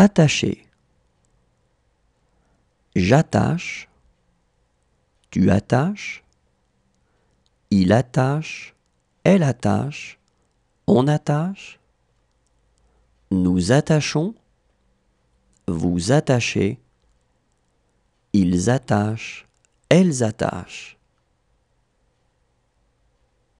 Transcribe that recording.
Attacher, J'attache, tu attaches, il attache, elle attache, on attache, nous attachons, vous attachez, ils attachent, elles attachent.